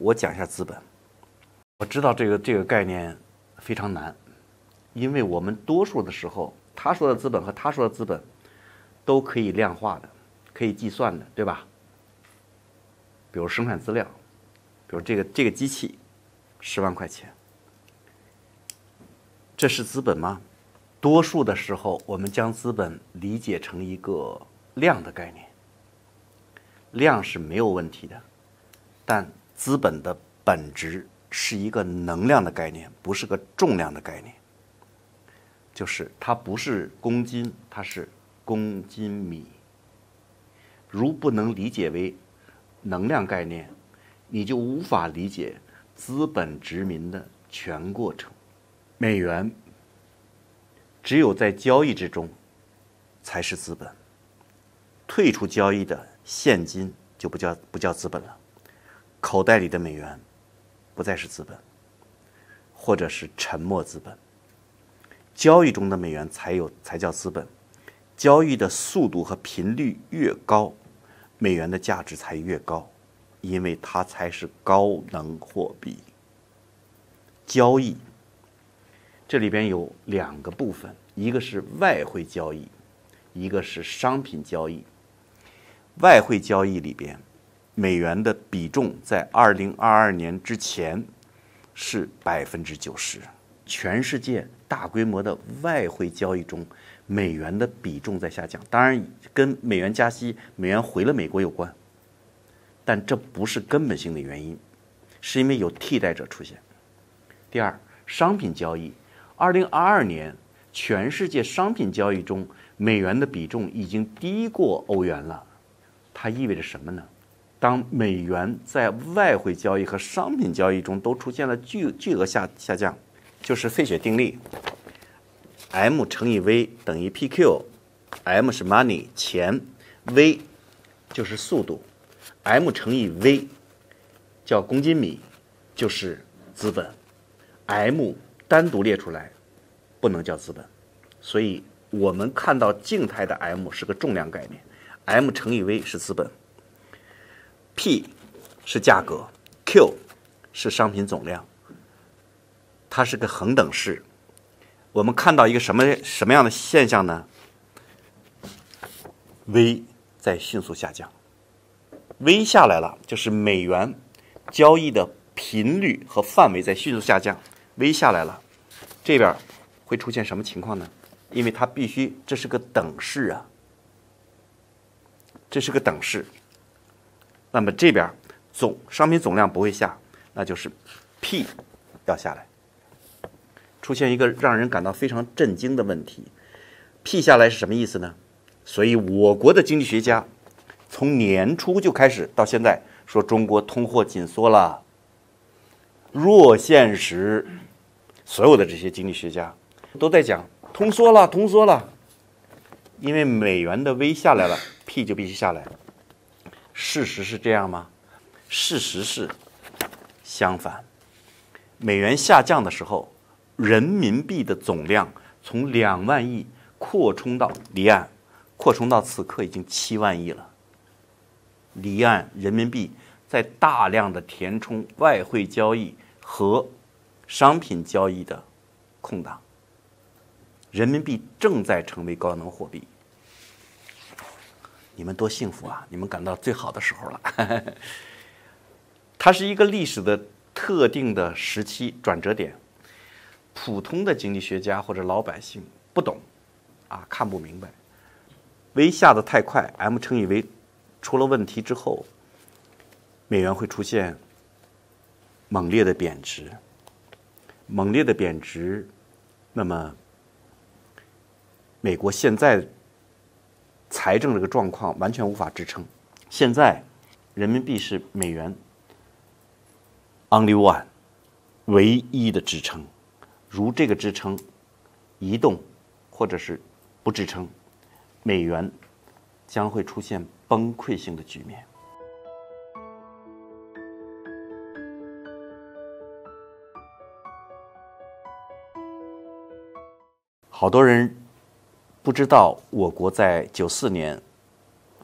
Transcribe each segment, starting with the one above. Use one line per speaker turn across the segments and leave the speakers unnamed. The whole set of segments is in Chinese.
我讲一下资本，我知道这个这个概念非常难，因为我们多数的时候，他说的资本和他说的资本都可以量化的，可以计算的，对吧？比如生产资料，比如这个这个机器，十万块钱，这是资本吗？多数的时候，我们将资本理解成一个量的概念，量是没有问题的，但。资本的本质是一个能量的概念，不是个重量的概念。就是它不是公斤，它是公斤米。如不能理解为能量概念，你就无法理解资本殖民的全过程。美元只有在交易之中才是资本，退出交易的现金就不叫不叫资本了。口袋里的美元不再是资本，或者是沉默资本。交易中的美元才有才叫资本。交易的速度和频率越高，美元的价值才越高，因为它才是高能货币。交易这里边有两个部分，一个是外汇交易，一个是商品交易。外汇交易里边。美元的比重在二零二二年之前是百分之九十，全世界大规模的外汇交易中，美元的比重在下降。当然，跟美元加息、美元回了美国有关，但这不是根本性的原因，是因为有替代者出现。第二，商品交易，二零二二年全世界商品交易中，美元的比重已经低过欧元了，它意味着什么呢？当美元在外汇交易和商品交易中都出现了巨巨额下下降，就是费雪定律。m 乘以 v 等于 p q，m 是 money 钱，v 就是速度，m 乘以 v 叫公斤米，就是资本。m 单独列出来不能叫资本，所以我们看到静态的 m 是个重量概念，m 乘以 v 是资本。P 是价格，Q 是商品总量，它是个恒等式。我们看到一个什么什么样的现象呢？V 在迅速下降，V 下来了，就是美元交易的频率和范围在迅速下降。V 下来了，这边会出现什么情况呢？因为它必须，这是个等式啊，这是个等式。那么这边总商品总量不会下，那就是 P 要下来，出现一个让人感到非常震惊的问题：P 下来是什么意思呢？所以我国的经济学家从年初就开始到现在说中国通货紧缩了，弱现实，所有的这些经济学家都在讲通缩了，通缩了，因为美元的 V 下来了，P 就必须下来。事实是这样吗？事实是相反。美元下降的时候，人民币的总量从两万亿扩充到离岸，扩充到此刻已经七万亿了。离岸人民币在大量的填充外汇交易和商品交易的空档，人民币正在成为高能货币。你们多幸福啊！你们赶到最好的时候了。它是一个历史的特定的时期转折点，普通的经济学家或者老百姓不懂啊，看不明白。V 下的太快，M 乘以 V 出了问题之后，美元会出现猛烈的贬值。猛烈的贬值，那么美国现在。财政这个状况完全无法支撑，现在人民币是美元 only one 唯一的支撑，如这个支撑移动或者是不支撑，美元将会出现崩溃性的局面。好多人。不知道我国在九四年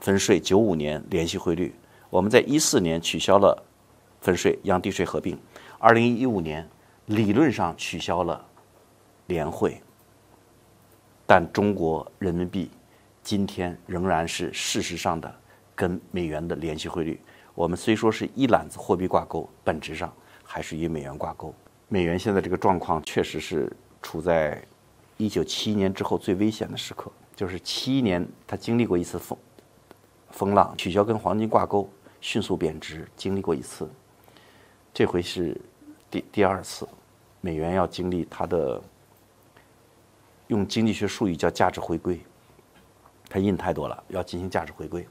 分税，九五年联系汇率，我们在一四年取消了分税，央地税合并，二零一五年理论上取消了联汇，但中国人民币今天仍然是事实上的跟美元的联系汇率。我们虽说是一揽子货币挂钩，本质上还是与美元挂钩。美元现在这个状况确实是处在。一九七一年之后最危险的时刻，就是七一年他经历过一次风风浪，取消跟黄金挂钩，迅速贬值，经历过一次。这回是第第二次，美元要经历它的用经济学术语叫价值回归，它印太多了，要进行价值回归。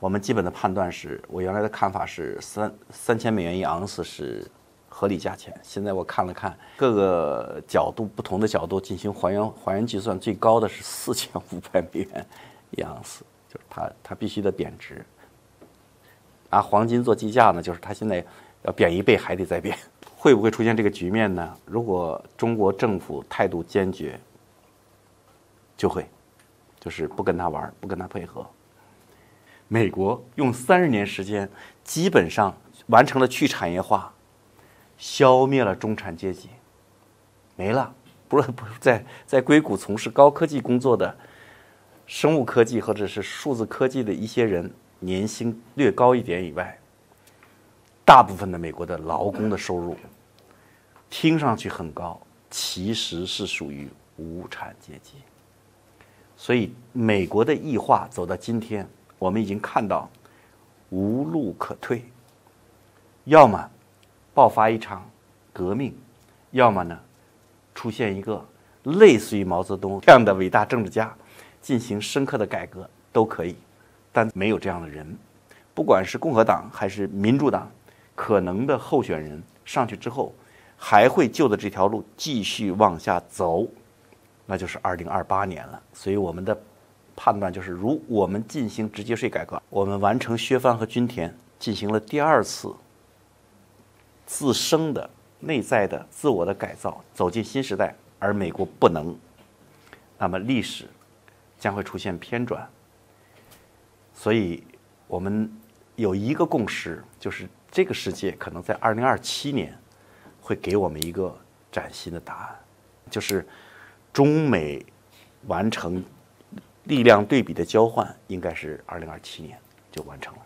我们基本的判断是，我原来的看法是三三千美元一盎司是。合理价钱。现在我看了看各个角度不同的角度进行还原还原计算，最高的是四千五百美元一盎司，就是它它必须得贬值。拿黄金做计价呢，就是它现在要贬一倍还得再贬。会不会出现这个局面呢？如果中国政府态度坚决，就会，就是不跟他玩，不跟他配合。美国用三十年时间，基本上完成了去产业化。消灭了中产阶级，没了。不是不是，在在硅谷从事高科技工作的生物科技或者是数字科技的一些人，年薪略高一点以外，大部分的美国的劳工的收入，听上去很高，其实是属于无产阶级。所以，美国的异化走到今天，我们已经看到无路可退，要么。爆发一场革命，要么呢，出现一个类似于毛泽东这样的伟大政治家，进行深刻的改革都可以，但没有这样的人，不管是共和党还是民主党，可能的候选人上去之后，还会就着这条路继续往下走，那就是二零二八年了。所以我们的判断就是，如我们进行直接税改革，我们完成削藩和均田，进行了第二次。自身的内在的自我的改造，走进新时代，而美国不能，那么历史将会出现偏转。所以，我们有一个共识，就是这个世界可能在二零二七年会给我们一个崭新的答案，就是中美完成力量对比的交换，应该是二零二七年就完成了。